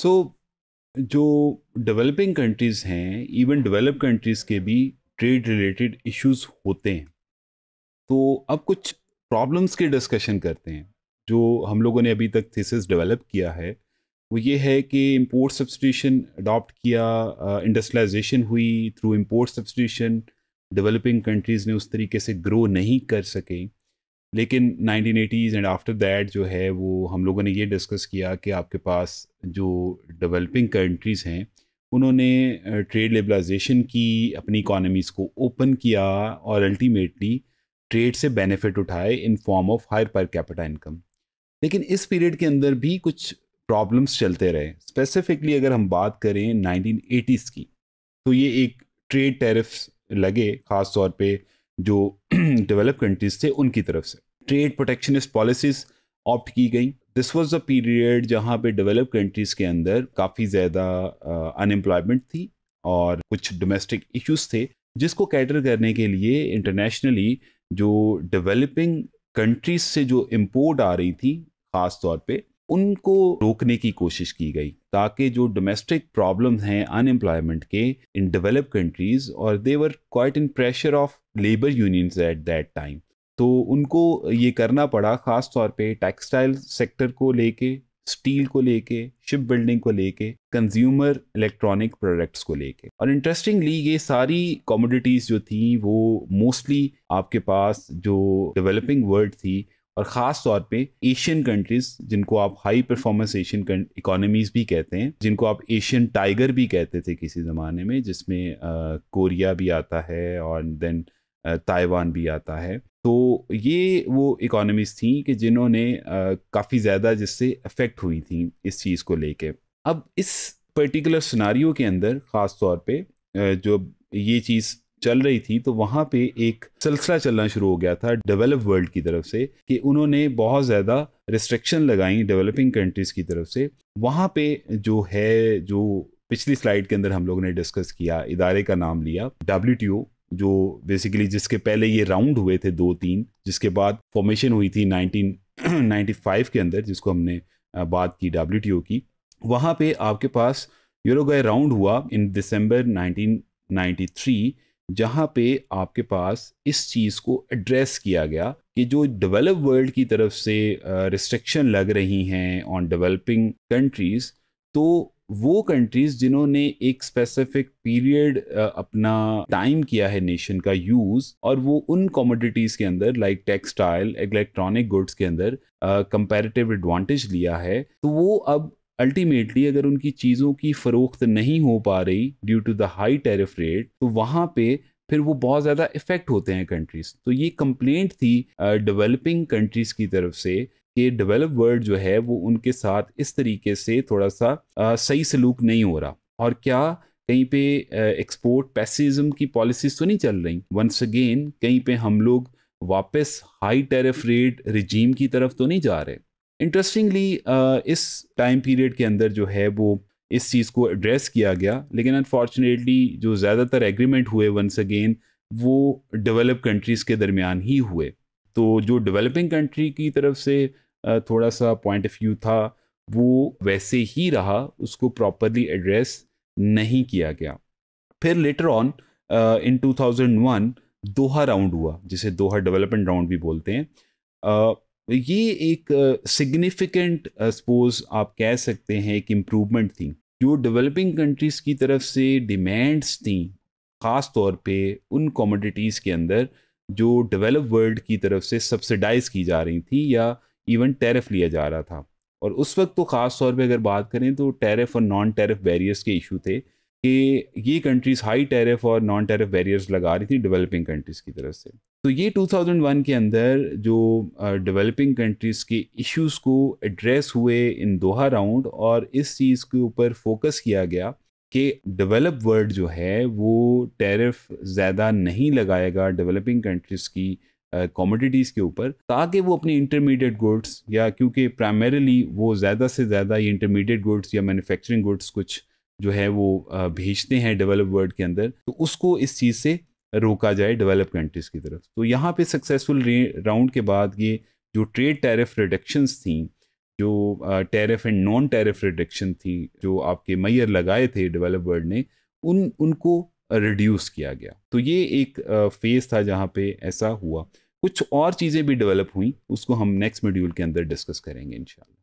सो so, जो developing countries हैं even develop countries के भी ट्रेड रिलेटेड इश्यूज होते हैं तो अब कुछ प्रॉब्लम्स के डिस्कशन करते हैं जो हम लोगों ने अभी तक थीसिस डेवलप किया है वो ये है कि इम्पोर्ट सब्सटीशन अडॉप्ट किया इंडस्ट्रियलाइजेशन हुई through import substitution developing countries ने उस तरीके से ग्रो नहीं कर सकें लेकिन nineteen eighties and after that जो है वो हम लोगों ने ये डिस्कस किया कि आपके पास जो डेवलपिंग कंट्रीज़ हैं उन्होंने ट्रेड लेबलाइजेशन की अपनी इकोनॉमीज़ को ओपन किया और अल्टीमेटली ट्रेड से बेनिफिट उठाए in form of higher per capita income लेकिन इस पीरियड के अंदर भी कुछ प्रॉब्लम्स चलते रहे स्पेसिफिकली अगर हम बात करें 1980s की तो ये एक ट्रेड टैरिफ्स लगे ख़ास तौर पे जो एंड डेवलप कंट्रीज थे उनकी तरफ से ट्रेड प्रोटेक्शनिस्ट पॉलिसीज ऑप्ट की गई दिस वॉज अ पीरियड जहाँ पे डेवलप कंट्रीज़ के अंदर काफ़ी ज़्यादा अनएम्प्लॉयमेंट थी और कुछ डोमेस्टिक इश्यूज़ थे जिसको कैटर करने के लिए इंटरनेशनली जो डेवलपिंग कंट्रीज से जो इम्पोर्ट आ रही थी ख़ास तौर पे उनको रोकने की कोशिश की गई ताकि जो डोमेस्टिक प्रॉब्लम हैं अनएम्प्लॉयमेंट के इन डेवलप कंट्रीज और they were quite in pressure of labour unions at that time तो उनको ये करना पड़ा ख़ास तौर पे टेक्सटाइल सेक्टर को लेके स्टील को लेके शिप बिल्डिंग को लेके कंज्यूमर इलेक्ट्रॉनिक प्रोडक्ट्स को लेके और इंटरेस्टिंगली ये सारी कॉमोडिटीज़ जो थी वो मोस्टली आपके पास जो डेवलपिंग वर्ल्ड थी और ख़ास तौर पे एशियन कंट्रीज़ जिनको आप हाई परफॉर्मेंस एशियन इकोनॉमीज़ भी कहते हैं जिनको आप एशियन टाइगर भी कहते थे किसी ज़माने में जिसमें कोरिया भी आता है और देन ताइवान भी आता है तो ये वो इकोनॉमीज़ थी कि जिन्होंने काफ़ी ज़्यादा जिससे अफेक्ट हुई थी इस चीज़ को लेके अब इस पर्टिकुलर सिनारियो के अंदर ख़ास तौर पे जो ये चीज़ चल रही थी तो वहाँ पे एक सिलसिला चलना शुरू हो गया था डेवलप वर्ल्ड की तरफ से कि उन्होंने बहुत ज़्यादा रिस्ट्रिक्शन लगाई डेवलपिंग कंट्रीज़ की तरफ से वहाँ पे जो है जो पिछली स्लाइड के अंदर हम लोगों ने डिस्कस किया इदारे का नाम लिया डब्ल्यू जो बेसिकली जिसके पहले ये राउंड हुए थे दो तीन जिसके बाद फॉर्मेशन हुई थी 1995 के अंदर जिसको हमने बात की डब्ल्यू की वहाँ पे आपके पास यूरोगाय राउंड हुआ इन दिसंबर 1993 जहाँ पे आपके पास इस चीज़ को एड्रेस किया गया कि जो डेवलप वर्ल्ड की तरफ से रिस्ट्रिक्शन लग रही हैं ऑन डेवलपिंग कंट्रीज़ तो वो कंट्रीज़ जिन्होंने एक स्पेसिफिक पीरियड अपना टाइम किया है नेशन का यूज़ और वो उन कॉमोडिटीज़ के अंदर लाइक टेक्सटाइल इलेक्ट्रॉनिक गुड्स के अंदर कंपैरेटिव एडवांटेज लिया है तो वो अब अल्टीमेटली अगर उनकी चीज़ों की फ़रोख्त नहीं हो पा रही due to the high tariff rate तो वहाँ पे फिर वो बहुत ज़्यादा इफ़ेक्ट होते हैं कंट्रीज़ तो ये कंप्लेंट थी डेवलपिंग uh, कंट्रीज़ की तरफ से कि डेवलप वर्ल्ड जो है वो उनके साथ इस तरीके से थोड़ा सा uh, सही सलूक नहीं हो रहा और क्या कहीं पे एक्सपोर्ट uh, पैसिज्म की पॉलिसीज तो नहीं चल रही वंस अगेन कहीं पे हम लोग वापस हाई टेरिफ रेट रिजीम की तरफ तो नहीं जा रहे इंटरेस्टिंगली uh, इस टाइम पीरियड के अंदर जो है वो इस चीज़ को एड्रेस किया गया लेकिन अनफॉर्चुनेटली जो ज़्यादातर एग्रीमेंट हुए वंस अगेन वो डेवलप कंट्रीज़ के दरमियान ही हुए तो जो डेवलपिंग कंट्री की तरफ से थोड़ा सा पॉइंट ऑफ व्यू था वो वैसे ही रहा उसको प्रॉपरली एड्रेस नहीं किया गया फिर later on in 2001 Doha round हुआ जिसे दोहा डेवलपमेंट राउंड भी बोलते हैं uh, तो ये एक सिग्निफिकेंट सपोज आप कह सकते हैं एक इम्प्रूवमेंट थी जो डेवलपिंग कंट्रीज़ की तरफ से डिमांड्स थी ख़ास तौर पे उन कॉमोडिटीज़ के अंदर जो डेवलप वर्ल्ड की तरफ से सब्सिडाइज की जा रही थी या इवन टैरिफ लिया जा रहा था और उस वक्त तो ख़ास तौर पे अगर बात करें तो टैरिफ और नॉन टैरिफ बैरियर्स के इशू थे कि ये कंट्रीज़ हाई टैरिफ और नॉन टैरिफ बैरियर्स लगा रही थी डेवलपिंग कंट्रीज़ की तरफ से तो ये 2001 के अंदर जो डेवलपिंग कंट्रीज़ के इश्यूज को एड्रेस हुए इन दोहा राउंड और इस चीज़ के ऊपर फोकस किया गया कि डेवलप वर्ल्ड जो है वो टैरिफ ज़्यादा नहीं लगाएगा डेवलपिंग कंट्रीज़ की कॉमोडिटीज़ के ऊपर ताकि वो अपने इंटरमीडिएट गुड्स या क्योंकि प्राइमरीली वो ज़्यादा से ज़्यादा ये इंटरमीडिएट गुड्स या मैन्युफैक्चरिंग गुड्स कुछ जो है वो भेजते हैं डेवलप वर्ल्ड के अंदर तो उसको इस चीज़ से रोका जाए डेवलप कंट्रीज़ की तरफ तो यहाँ पे सक्सेसफुल राउंड के बाद ये जो ट्रेड टैरिफ रिडक्शंस थी जो tariff and non tariff reduction थी जो आपके मैयर लगाए थे डेवलप वर्ल्ड ने उन उनको रिड्यूस किया गया तो ये एक फेज़ था जहाँ पे ऐसा हुआ कुछ और चीज़ें भी डेवलप हुई उसको हम नेक्स्ट मॉड्यूल के अंदर डिस्कस करेंगे इंशाल्लाह